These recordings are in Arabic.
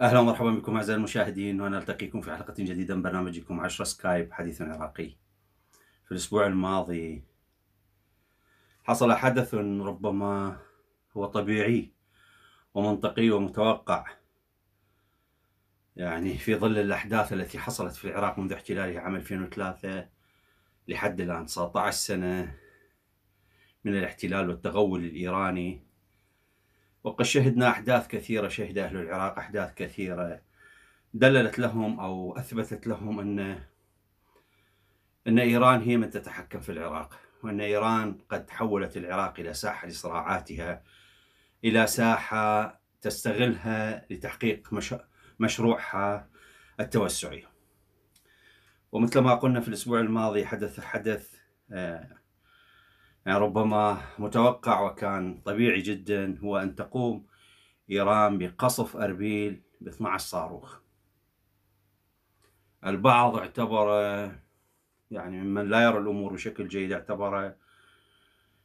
اهلا ومرحبا بكم اعزائي المشاهدين ونلتقيكم في حلقه جديده من برنامجكم 10 سكايب حديث عراقي. في الاسبوع الماضي حصل حدث ربما هو طبيعي ومنطقي ومتوقع يعني في ظل الأحداث التي حصلت في العراق منذ احتلاله عام 2003 لحد الآن 19 سنة من الاحتلال والتغول الإيراني وقد شهدنا أحداث كثيرة شهد أهل العراق أحداث كثيرة دللت لهم أو أثبتت لهم أن أن إيران هي من تتحكم في العراق وأن إيران قد حولت العراق إلى ساحة لصراعاتها إلى ساحة تستغلها لتحقيق مشاكل مشروعها التوسعي ومثل ما قلنا في الأسبوع الماضي حدث حدث آه، يعني ربما متوقع وكان طبيعي جدا هو أن تقوم إيران بقصف أربيل ب 12 صاروخ البعض اعتبره يعني ممن لا يرى الأمور بشكل جيد اعتبره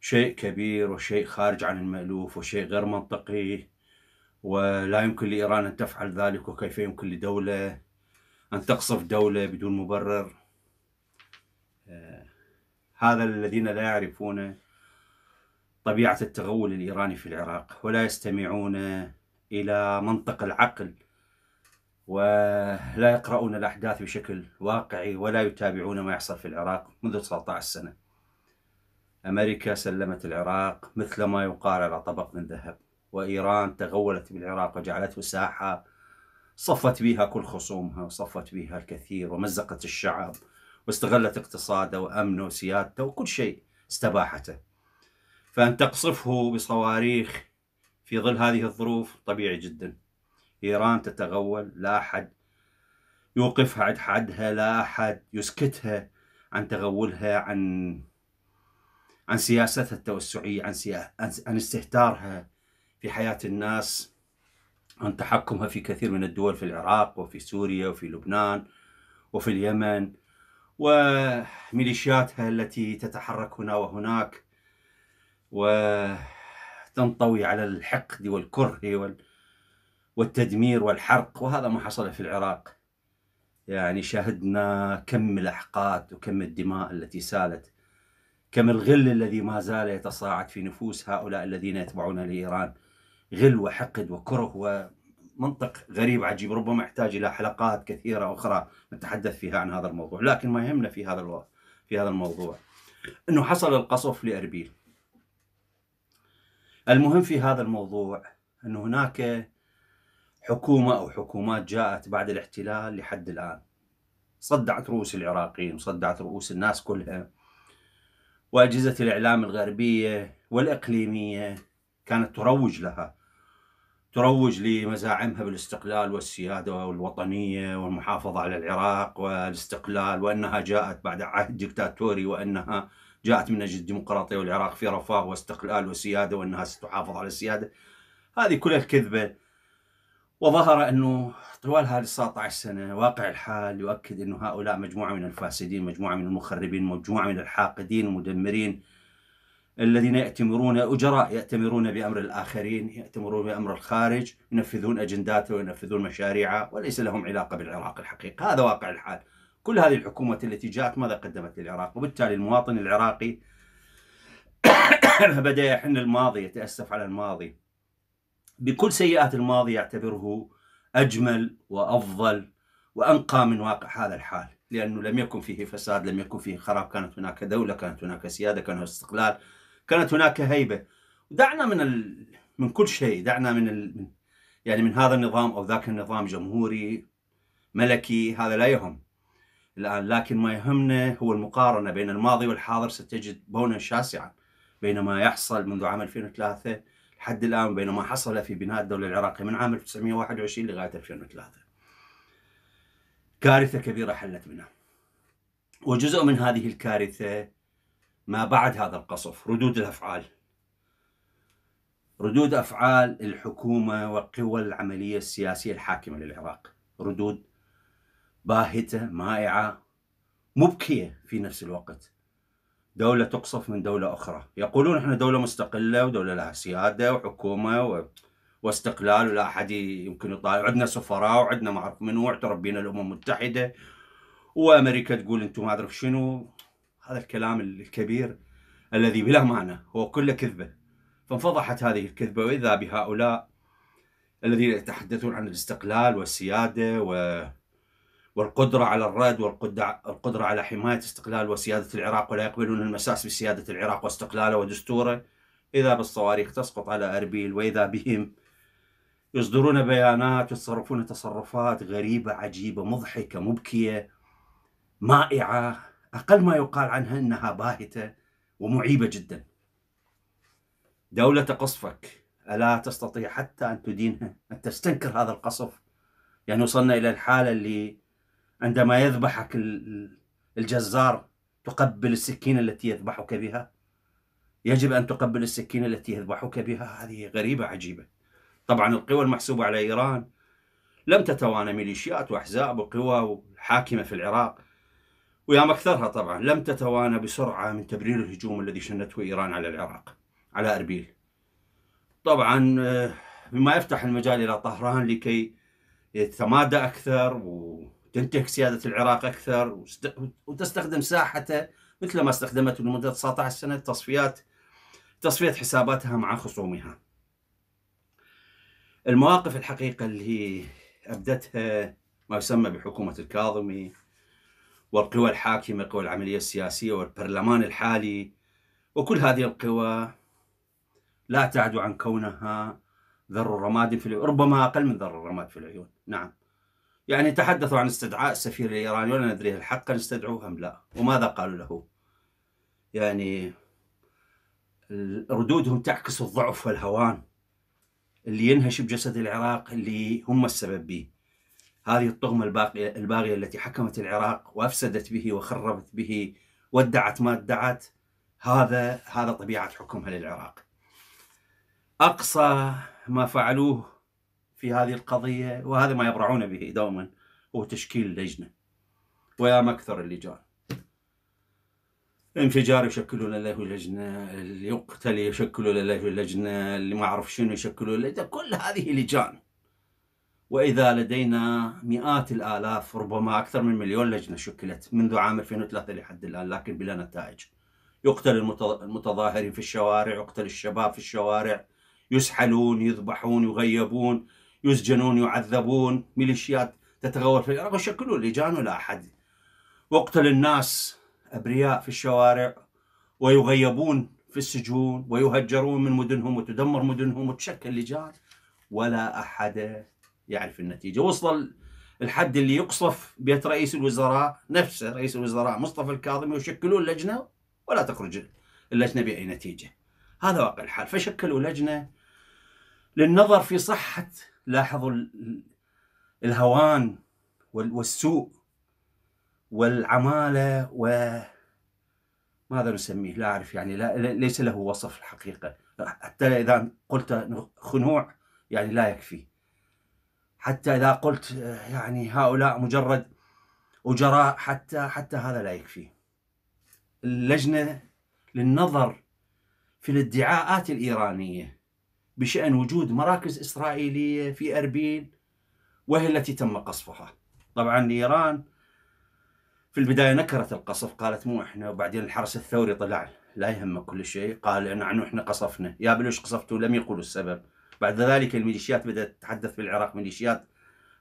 شيء كبير وشيء خارج عن المألوف وشيء غير منطقي ولا يمكن لإيران أن تفعل ذلك وكيف يمكن لدولة أن تقصف دولة بدون مبرر آه، هذا الذين لا يعرفون طبيعة التغول الإيراني في العراق ولا يستمعون إلى منطق العقل ولا يقرؤون الأحداث بشكل واقعي ولا يتابعون ما يحصل في العراق منذ 19 سنة أمريكا سلمت العراق مثل ما يقال على طبق من ذهب وإيران تغولت بالعراق وجعلته ساحة صفت بها كل خصومها وصفت بها الكثير ومزقت الشعب واستغلت اقتصاده وأمنه وسيادته وكل شيء استباحته فأن تقصفه بصواريخ في ظل هذه الظروف طبيعي جدا إيران تتغول لا أحد يوقفها عند حدها لا أحد يسكتها عن تغولها عن عن سياستها التوسعية عن, سيا... عن استهتارها في حياة الناس عن تحكمها في كثير من الدول في العراق وفي سوريا وفي لبنان وفي اليمن وميليشياتها التي تتحرك هنا وهناك وتنطوي على الحقد والكره والتدمير والحرق وهذا ما حصل في العراق يعني شاهدنا كم الأحقاد وكم الدماء التي سالت كم الغل الذي ما زال يتصاعد في نفوس هؤلاء الذين يتبعون لإيران غل وحقد وكره ومنطق غريب عجيب ربما يحتاج إلى حلقات كثيرة أخرى نتحدث فيها عن هذا الموضوع لكن ما يهمنا في هذا الوقت في هذا الموضوع أنه حصل القصف لأربيل المهم في هذا الموضوع انه هناك حكومة أو حكومات جاءت بعد الاحتلال لحد الآن صدعت رؤوس العراقيين وصدعت رؤوس الناس كلها وأجهزة الإعلام الغربية والإقليمية كانت تروج لها تروج لمزاعمها بالاستقلال والسيادة والوطنية والمحافظة على العراق والاستقلال وأنها جاءت بعد عهد دكتاتوري وأنها جاءت من أجل الديمقراطية والعراق في رفاه واستقلال وسيادة وأنها ستحافظ على السيادة هذه كلها الكذبة وظهر أنه طوال هذه 19 سنة واقع الحال يؤكد أنه هؤلاء مجموعة من الفاسدين مجموعة من المخربين مجموعة من الحاقدين المدمرين الذين يأتمرون أجراء يأتمرون بأمر الآخرين يأتمرون بأمر الخارج ينفذون أجنداته وينفذون مشاريعه وليس لهم علاقة بالعراق الحقيقة هذا واقع الحال كل هذه الحكومة التي جاءت ماذا قدمت للعراق وبالتالي المواطن العراقي بدأ يحن الماضي يتأسف على الماضي بكل سيئات الماضي يعتبره أجمل وأفضل وأنقى من واقع هذا الحال لأنه لم يكن فيه فساد لم يكن فيه خراب كانت هناك دولة كانت هناك سيادة كان هناك استقلال كانت هناك هيبه دعنا من ال... من كل شيء دعنا من ال... يعني من هذا النظام او ذاك النظام جمهوري ملكي هذا لا يهم الان لكن ما يهمنا هو المقارنه بين الماضي والحاضر ستجد بونا شاسعا بين ما يحصل منذ عام 2003 لحد الان بين ما حصل في بناء الدوله العراقيه من عام 1921 لغايه 2003 كارثه كبيره حلت منها وجزء من هذه الكارثه ما بعد هذا القصف ردود الأفعال ردود أفعال الحكومة والقوى العملية السياسية الحاكمة للعراق ردود باهتة مائعة مبكية في نفس الوقت دولة تقصف من دولة أخرى يقولون إحنا دولة مستقلة ودولة لها سيادة وحكومة و... واستقلال ولا أحد يمكن يطالع عندنا سفراء وعندنا ما أعرف منو واعترف بينا الأمم المتحدة وأمريكا تقول أنتم ما أعرف شنو هذا الكلام الكبير الذي بلا معنى هو كله كذبة فانفضحت هذه الكذبة وإذا بهؤلاء الذين يتحدثون عن الاستقلال والسيادة و والقدرة على الرد والقدرة على حماية استقلال وسيادة العراق ولا يقبلون المساس بسيادة العراق واستقلاله ودستوره إذا بالصواريخ تسقط على أربيل وإذا بهم يصدرون بيانات ويتصرفون تصرفات غريبة عجيبة مضحكة مبكية مائعة أقل ما يقال عنها أنها باهتة ومعيبة جدا دولة قصفك ألا تستطيع حتى أن تدينها أن تستنكر هذا القصف يعني وصلنا إلى الحالة اللي عندما يذبحك الجزار تقبل السكين التي يذبحك بها يجب أن تقبل السكين التي يذبحك بها هذه غريبة عجيبة طبعا القوى المحسوبة على إيران لم تتوانى ميليشيات وأحزاب وقوى حاكمة في العراق ويا اكثرها طبعا لم تتوانى بسرعة من تبرير الهجوم الذي شنته إيران على العراق على أربيل طبعا بما آه، يفتح المجال إلى طهران لكي يتمادى أكثر وتنتهك سيادة العراق أكثر وتستخدم ساحته مثل ما استخدمته لمدة 19 سنة تصفيات تصفية حساباتها مع خصومها المواقف الحقيقة اللي أبدتها ما يسمى بحكومة الكاظمي والقوى الحاكمة قوى العملية السياسية والبرلمان الحالي وكل هذه القوى لا تعدو عن كونها ذر رماد في العيون ربما أقل من ذر الرماد في العيون نعم يعني تحدثوا عن استدعاء السفير الإيراني ولا ندري هل حقا استدعوه أم لا وماذا قالوا له يعني ردودهم تعكس الضعف والهوان اللي ينهش بجسد العراق اللي هم السبب به هذه الطغمة الباقية الباغية التي حكمت العراق وأفسدت به وخربت به وادعت ما ادعت هذا هذا طبيعة حكمها للعراق أقصى ما فعلوه في هذه القضية وهذا ما يبرعون به دوما هو تشكيل لجنة ويا مكثر اللجان انفجار يشكلون له لجنة اللي يقتل يشكلون له لجنة اللي ما أعرف شنو يشكلون لجنة كل هذه لجان وإذا لدينا مئات الآلاف ربما أكثر من مليون لجنة شكلت منذ عام 2003 لحد الآن لكن بلا نتائج يقتل المتظاهرين في الشوارع يقتل الشباب في الشوارع يسحلون يذبحون يغيبون يسجنون يعذبون ميليشيات تتغول في العراق وشكلوا لجان ولا أحد وقتل الناس أبرياء في الشوارع ويغيبون في السجون ويهجرون من مدنهم وتدمر مدنهم وتشكل لجان ولا أحد يعرف النتيجة وصل الحد اللي يقصف بيت رئيس الوزراء نفسه رئيس الوزراء مصطفى الكاظمي ويشكلون لجنة ولا تخرج اللجنة بأي نتيجة هذا واقع الحال فشكلوا لجنة للنظر في صحة لاحظوا الهوان والسوء والعمالة و ماذا نسميه لا أعرف يعني لا ليس له وصف الحقيقة حتى إذا قلت خنوع يعني لا يكفي حتى إذا قلت آه، يعني هؤلاء مجرد أجراء حتى حتى هذا لا يكفي اللجنة للنظر في الادعاءات الإيرانية بشأن وجود مراكز إسرائيلية في أربيل وهي التي تم قصفها طبعا إيران في البداية نكرت القصف قالت مو إحنا وبعدين الحرس الثوري طلع لا يهمه كل شيء قال نحن إحنا قصفنا يا بلوش قصفتوا لم يقولوا السبب بعد ذلك الميليشيات بدأت تتحدث بالعراق ميليشيات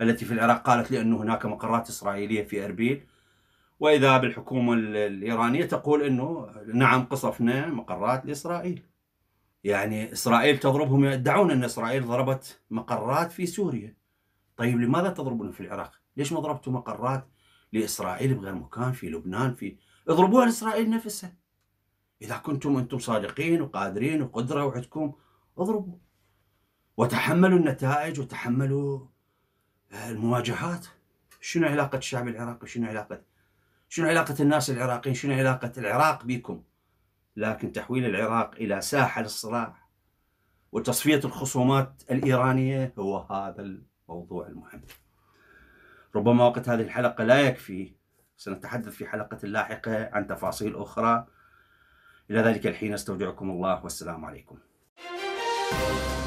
التي في العراق قالت لي هناك مقرات إسرائيلية في أربيل وإذا بالحكومة الإيرانية تقول أنه نعم قصفنا مقرات لإسرائيل يعني إسرائيل تضربهم يدعون أن إسرائيل ضربت مقرات في سوريا طيب لماذا تضربون في العراق ليش ما ضربتوا مقرات لإسرائيل بغير مكان في لبنان في اضربوها لإسرائيل نفسها إذا كنتم أنتم صادقين وقادرين وقدرة وعندكم اضربوا وتحملوا النتائج وتحملوا آه، المواجهات شنو علاقة الشعب العراقي شنو علاقة شنو علاقة الناس العراقيين شنو علاقة العراق بكم لكن تحويل العراق إلى ساحة للصراع وتصفية الخصومات الإيرانية هو هذا الموضوع المهم ربما وقت هذه الحلقة لا يكفي سنتحدث في حلقة لاحقة عن تفاصيل أخرى إلى ذلك الحين استودعكم الله والسلام عليكم thank you